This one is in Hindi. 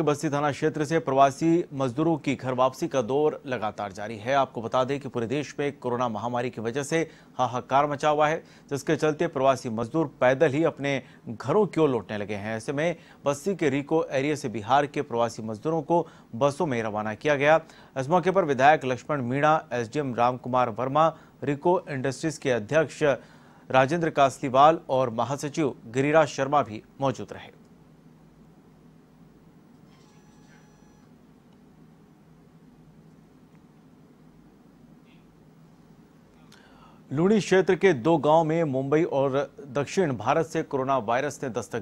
बस्ती थाना क्षेत्र से प्रवासी मजदूरों की घर वापसी का दौर लगातार जारी है आपको बता दें कि पूरे देश में कोरोना महामारी की वजह से हाहाकार मचा हुआ है जिसके चलते प्रवासी मजदूर पैदल ही अपने घरों की ओर लौटने लगे हैं ऐसे में बस्ती के रिको एरिया से बिहार के प्रवासी मजदूरों को बसों में रवाना किया गया इस मौके पर विधायक लक्ष्मण मीणा एस रामकुमार वर्मा रिको इंडस्ट्रीज के अध्यक्ष राजेंद्र कासलीवाल और महासचिव गिरिराज शर्मा भी मौजूद रहे लूणी क्षेत्र के दो गांव में मुंबई और दक्षिण भारत से कोरोना वायरस ने दस्तक